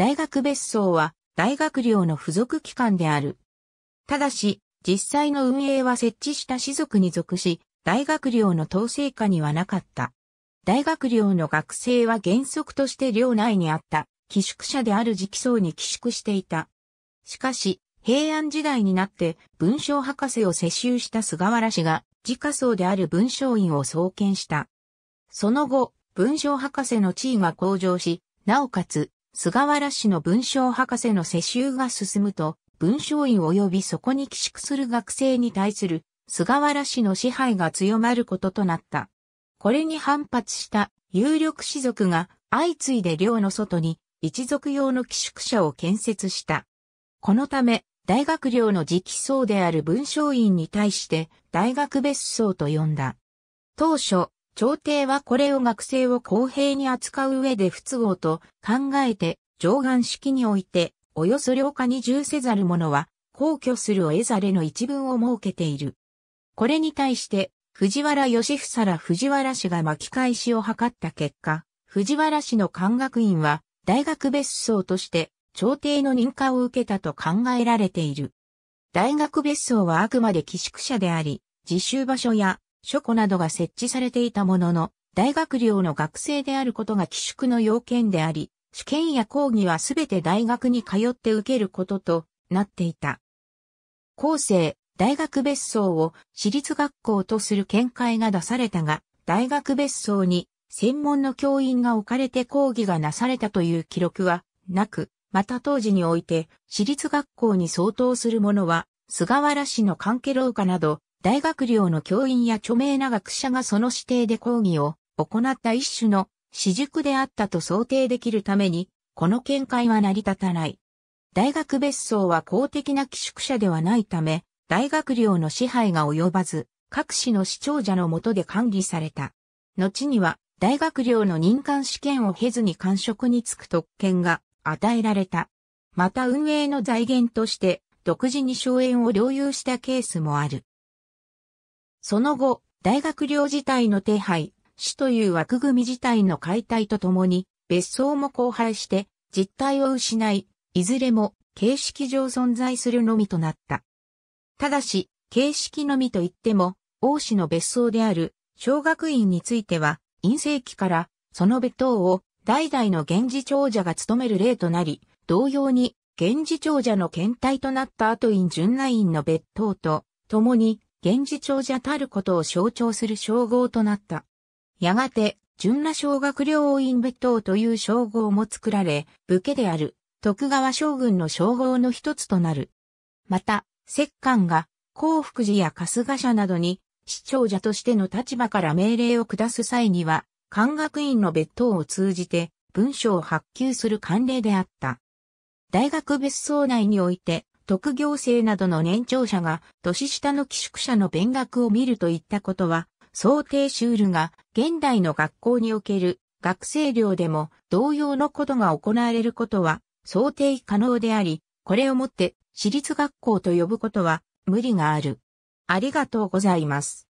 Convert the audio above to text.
大学別荘は大学寮の付属機関である。ただし、実際の運営は設置した士族に属し、大学寮の統制下にはなかった。大学寮の学生は原則として寮内にあった寄宿舎である直層に寄宿していた。しかし、平安時代になって文章博士を世襲した菅原氏が自家層である文章院を創建した。その後、文章博士の地位が向上し、なおかつ菅原氏の文章博士の世襲が進むと、文章院及びそこに寄宿する学生に対する菅原氏の支配が強まることとなった。これに反発した有力士族が相次いで寮の外に一族用の寄宿舎を建設した。このため、大学寮の直層である文章院に対して大学別荘と呼んだ。当初、朝廷はこれを学生を公平に扱う上で不都合と考えて、上岸式において、およそ両下に従せざる者は、皇居するを得ざれの一文を設けている。これに対して、藤原義房ら藤原氏が巻き返しを図った結果、藤原氏の官学院は、大学別荘として、朝廷の認可を受けたと考えられている。大学別荘はあくまで寄宿舎であり、自習場所や書庫などが設置されていたものの、大学寮の学生であることが寄宿の要件であり、試験や講義はすべて大学に通って受けることとなっていた。後世、大学別荘を私立学校とする見解が出されたが、大学別荘に専門の教員が置かれて講義がなされたという記録はなく、また当時において私立学校に相当するものは、菅原市の関係廊下など大学寮の教員や著名な学者がその指定で講義を行った一種の私塾であったと想定できるために、この見解は成り立たない。大学別荘は公的な寄宿舎ではないため、大学寮の支配が及ばず、各市の市長者のもとで管理された。後には、大学寮の任官試験を経ずに官職に就く特権が与えられた。また運営の財源として、独自に荘園を領有したケースもある。その後、大学寮自体の手配、市という枠組み自体の解体とともに、別荘も荒廃して、実態を失い、いずれも形式上存在するのみとなった。ただし、形式のみといっても、王子の別荘である、小学院については、陰性期から、その別当を、代々の源氏長者が務める例となり、同様に、源氏長者の検体となった後院順内院の別当と、共に、源氏長者たることを象徴する称号となった。やがて、純羅小学両院別当という称号も作られ、武家である徳川将軍の称号の一つとなる。また、摂関が幸福寺や春日社などに市長者としての立場から命令を下す際には、官学院の別当を通じて文書を発給する慣例であった。大学別荘内において、特業生などの年長者が年下の寄宿舎の勉学を見るといったことは、想定シュールが現代の学校における学生寮でも同様のことが行われることは想定可能であり、これをもって私立学校と呼ぶことは無理がある。ありがとうございます。